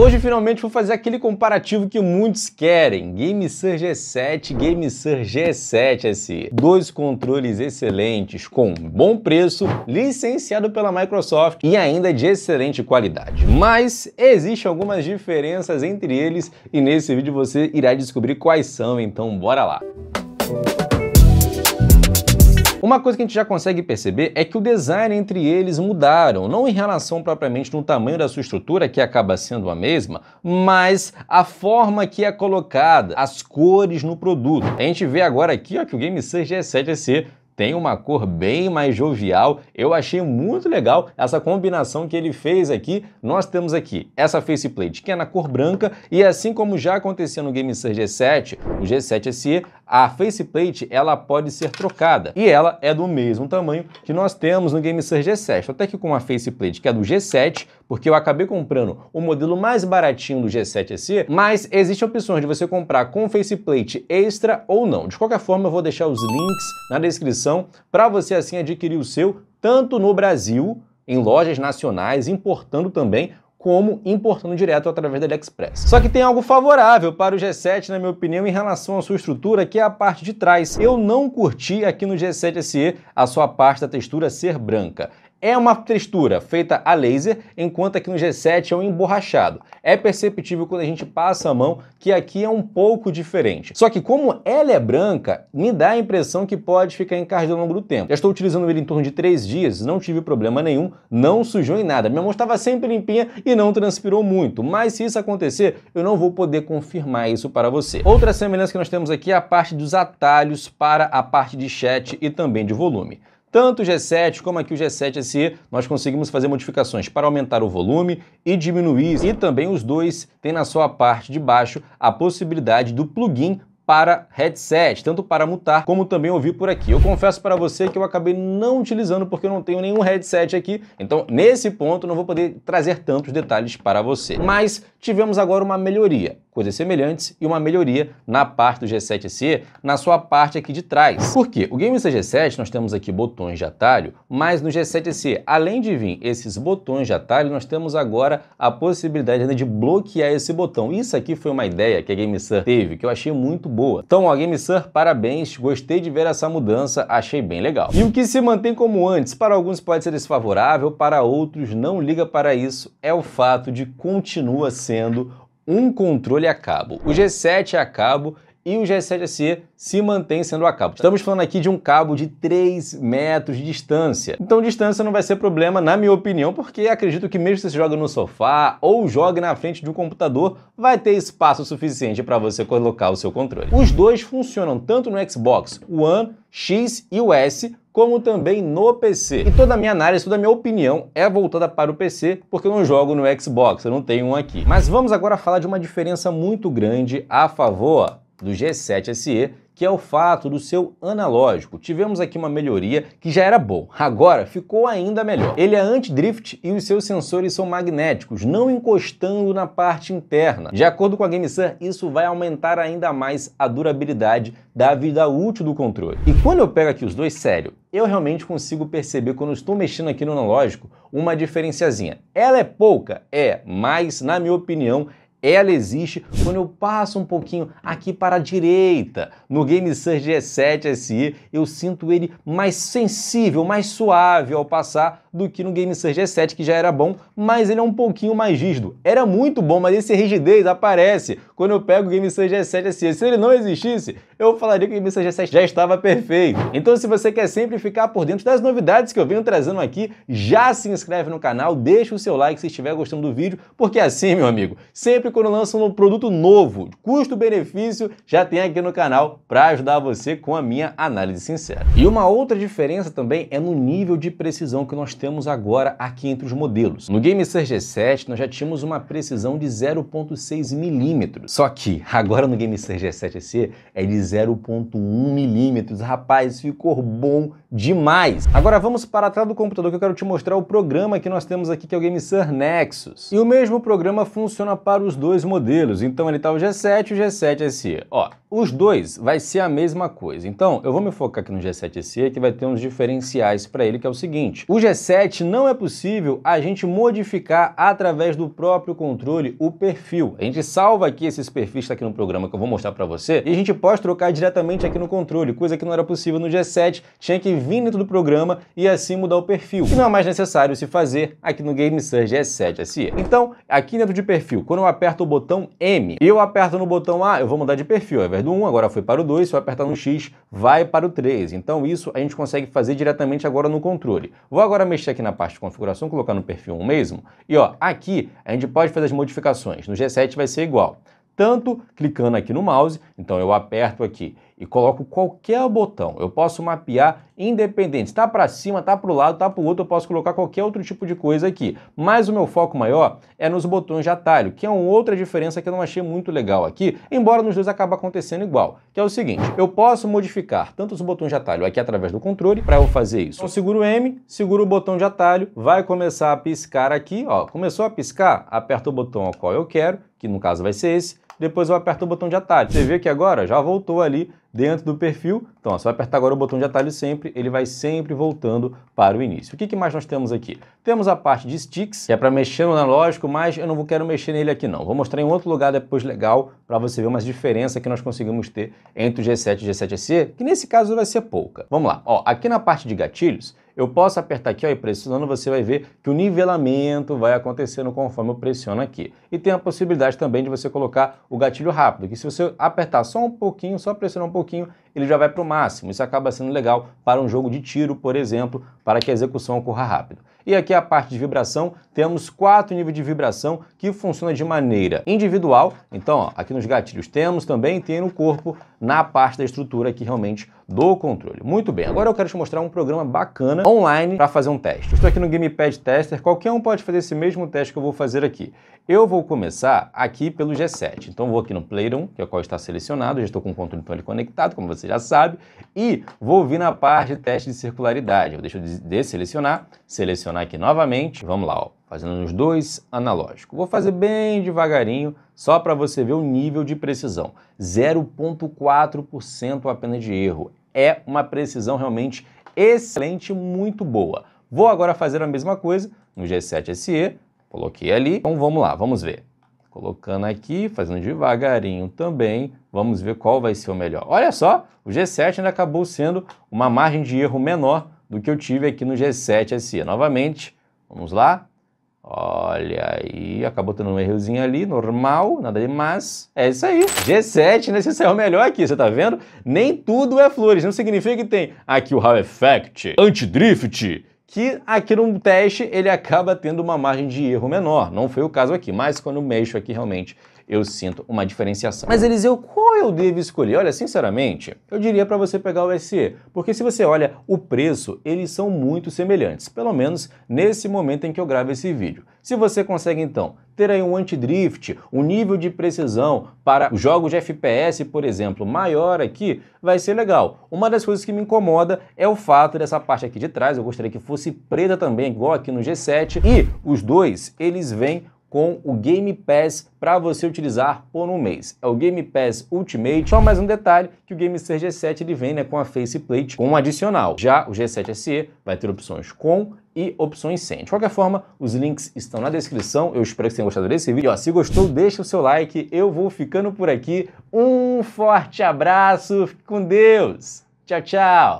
Hoje finalmente vou fazer aquele comparativo que muitos querem, GameSir G7, GameSir G7 SE. Dois controles excelentes, com bom preço, licenciado pela Microsoft e ainda de excelente qualidade. Mas existem algumas diferenças entre eles e nesse vídeo você irá descobrir quais são, então bora lá! Uma coisa que a gente já consegue perceber é que o design entre eles mudaram, não em relação propriamente no tamanho da sua estrutura, que acaba sendo a mesma, mas a forma que é colocada, as cores no produto. A gente vê agora aqui ó, que o Game Search G7 SE tem uma cor bem mais jovial. Eu achei muito legal essa combinação que ele fez aqui. Nós temos aqui essa faceplate que é na cor branca e assim como já aconteceu no Game G7, o G7 SE, a faceplate ela pode ser trocada e ela é do mesmo tamanho que nós temos no Game G7. Até que com a faceplate que é do G7, porque eu acabei comprando o modelo mais baratinho do G7 SE, mas existem opções de você comprar com faceplate extra ou não. De qualquer forma, eu vou deixar os links na descrição para você assim adquirir o seu, tanto no Brasil, em lojas nacionais, importando também, como importando direto através da AliExpress. Só que tem algo favorável para o G7, na minha opinião, em relação à sua estrutura, que é a parte de trás. Eu não curti aqui no G7 SE a sua parte da textura ser branca. É uma textura feita a laser, enquanto aqui no G7 é um emborrachado. É perceptível quando a gente passa a mão que aqui é um pouco diferente. Só que como ela é branca, me dá a impressão que pode ficar encardida ao longo do tempo. Já estou utilizando ele em torno de 3 dias, não tive problema nenhum, não sujou em nada. Minha mão estava sempre limpinha e não transpirou muito, mas se isso acontecer, eu não vou poder confirmar isso para você. Outra semelhança que nós temos aqui é a parte dos atalhos para a parte de chat e também de volume. Tanto o G7 como aqui o G7 SE, nós conseguimos fazer modificações para aumentar o volume e diminuir. E também os dois têm na sua parte de baixo a possibilidade do plugin para headset, tanto para mutar como também ouvir por aqui. Eu confesso para você que eu acabei não utilizando porque eu não tenho nenhum headset aqui, então nesse ponto não vou poder trazer tantos detalhes para você. Mas tivemos agora uma melhoria coisas semelhantes e uma melhoria na parte do G7C, na sua parte aqui de trás. Por quê? O Game G7 nós temos aqui botões de atalho, mas no G7C, além de vir esses botões de atalho, nós temos agora a possibilidade ainda de bloquear esse botão. Isso aqui foi uma ideia que a GameSir teve, que eu achei muito boa. Então, ó, GameSir, parabéns, gostei de ver essa mudança, achei bem legal. E o que se mantém como antes, para alguns pode ser desfavorável, para outros não liga para isso, é o fato de continua sendo um controle a cabo. O G7 é a cabo e o G7 SE se mantém sendo a cabo. Estamos falando aqui de um cabo de 3 metros de distância. Então distância não vai ser problema, na minha opinião, porque acredito que mesmo se você joga no sofá ou jogue na frente de um computador, vai ter espaço suficiente para você colocar o seu controle. Os dois funcionam tanto no Xbox One X e o S como também no PC. E toda a minha análise, toda a minha opinião é voltada para o PC, porque eu não jogo no Xbox, eu não tenho um aqui. Mas vamos agora falar de uma diferença muito grande a favor do G7 SE, que é o fato do seu analógico. Tivemos aqui uma melhoria que já era boa, agora ficou ainda melhor. Ele é anti-drift e os seus sensores são magnéticos, não encostando na parte interna. De acordo com a GameSir, isso vai aumentar ainda mais a durabilidade da vida útil do controle. E quando eu pego aqui os dois, sério, eu realmente consigo perceber quando estou mexendo aqui no analógico uma diferenciazinha. Ela é pouca? É, mas na minha opinião ela existe quando eu passo um pouquinho aqui para a direita. No Game Surge G7 SE eu sinto ele mais sensível, mais suave ao passar do que no GameSearch G7, que já era bom, mas ele é um pouquinho mais rígido. Era muito bom, mas esse rigidez aparece quando eu pego o GameSearch G7 SE. Assim, se ele não existisse, eu falaria que o GameSearch G7 já estava perfeito. Então se você quer sempre ficar por dentro das novidades que eu venho trazendo aqui, já se inscreve no canal, deixa o seu like se estiver gostando do vídeo, porque é assim, meu amigo, sempre quando lança um produto novo, custo-benefício, já tem aqui no canal para ajudar você com a minha análise sincera. E uma outra diferença também é no nível de precisão que nós temos agora aqui entre os modelos. No GameSear G7, nós já tínhamos uma precisão de 0.6 milímetros. Só que agora no GameSear G7C é de 0.1 milímetros. Rapaz, ficou bom demais. Agora vamos para atrás do computador que eu quero te mostrar o programa que nós temos aqui, que é o GameSear Nexus. E o mesmo programa funciona para os dois modelos. Então ele está o G7 e o G7SE. Ó, os dois vai ser a mesma coisa. Então, eu vou me focar aqui no G7C, que vai ter uns diferenciais para ele, que é o seguinte. O G7 não é possível a gente modificar através do próprio controle o perfil. A gente salva aqui esses perfis tá aqui no programa que eu vou mostrar para você, e a gente pode trocar diretamente aqui no controle, coisa que não era possível no G7, tinha que vir dentro do programa e assim mudar o perfil. E não é mais necessário se fazer aqui no GameSir G7 SE. Então, aqui dentro de perfil, quando eu aperto o botão M, e eu aperto no botão A, eu vou mudar de perfil, ao invés através do 1, agora foi para o 2, se eu apertar no X, vai para o 3. Então isso a gente consegue fazer diretamente agora no controle. Vou agora mexer aqui na parte de configuração, colocar no perfil 1 mesmo, e ó, aqui a gente pode fazer as modificações, no G7 vai ser igual. Tanto clicando aqui no mouse, então eu aperto aqui e coloco qualquer botão. Eu posso mapear independente. Está para cima, está para o lado, está para o outro, eu posso colocar qualquer outro tipo de coisa aqui. Mas o meu foco maior é nos botões de atalho, que é uma outra diferença que eu não achei muito legal aqui, embora nos dois acaba acontecendo igual, que é o seguinte, eu posso modificar tanto os botões de atalho aqui através do controle, para eu fazer isso. Eu seguro M, seguro o botão de atalho, vai começar a piscar aqui, ó, começou a piscar, aperto o botão ao qual eu quero, que no caso vai ser esse, depois eu aperto o botão de atalho. Você vê que agora já voltou ali dentro do perfil. Então, ó, eu apertar agora o botão de atalho sempre, ele vai sempre voltando para o início. O que, que mais nós temos aqui? Temos a parte de sticks, que é para mexer no analógico, mas eu não quero mexer nele aqui não. Vou mostrar em outro lugar depois legal, para você ver umas diferenças que nós conseguimos ter entre o G7 e o G7SE, que nesse caso vai ser pouca. Vamos lá, ó, aqui na parte de gatilhos, eu posso apertar aqui ó, e pressionando, você vai ver que o nivelamento vai acontecendo conforme eu pressiono aqui. E tem a possibilidade também de você colocar o gatilho rápido, que se você apertar só um pouquinho, só pressionar um pouquinho, ele já vai para o máximo. Isso acaba sendo legal para um jogo de tiro, por exemplo, para que a execução ocorra rápido. E aqui a parte de vibração, temos quatro níveis de vibração que funciona de maneira individual. Então, ó, aqui nos gatilhos temos também, tem no corpo, na parte da estrutura aqui realmente do controle. Muito bem, agora eu quero te mostrar um programa bacana online para fazer um teste. estou aqui no Gamepad Tester, qualquer um pode fazer esse mesmo teste que eu vou fazer aqui. Eu vou começar aqui pelo G7. Então vou aqui no 1, que é o qual está selecionado, já estou com o controle então, conectado, como você você já sabe. E vou vir na parte de teste de circularidade. Eu deixo de desselecionar, selecionar aqui novamente. Vamos lá, ó, fazendo os dois analógicos. Vou fazer bem devagarinho, só para você ver o nível de precisão. 0,4% apenas de erro. É uma precisão realmente excelente, muito boa. Vou agora fazer a mesma coisa no G7 SE, coloquei ali. Então vamos lá, vamos ver colocando aqui, fazendo devagarinho também, vamos ver qual vai ser o melhor. Olha só, o G7 ainda acabou sendo uma margem de erro menor do que eu tive aqui no G7 SE. Novamente, vamos lá. Olha aí, acabou tendo um errozinho ali, normal, nada demais. É isso aí. G7, né? Você saiu melhor aqui, você tá vendo? Nem tudo é flores, não significa que tem aqui o How Effect, Anti-Drift, que aqui no teste ele acaba tendo uma margem de erro menor. Não foi o caso aqui, mas quando mexo aqui realmente eu sinto uma diferenciação. Mas Eliseu, eu devo escolher? Olha, sinceramente, eu diria para você pegar o SE, porque se você olha o preço, eles são muito semelhantes, pelo menos nesse momento em que eu gravo esse vídeo. Se você consegue então ter aí um anti-drift, um nível de precisão para jogos de FPS, por exemplo, maior aqui, vai ser legal. Uma das coisas que me incomoda é o fato dessa parte aqui de trás, eu gostaria que fosse preta também, igual aqui no G7, e os dois, eles vêm com o Game Pass para você utilizar por um mês. É o Game Pass Ultimate. Só mais um detalhe que o Game Ser G7 ele vem né, com a faceplate com um adicional. Já o G7 SE vai ter opções com e opções sem. De qualquer forma, os links estão na descrição. Eu espero que tenham gostado desse vídeo. E, ó, se gostou, deixa o seu like. Eu vou ficando por aqui. Um forte abraço. Fique com Deus. Tchau, tchau.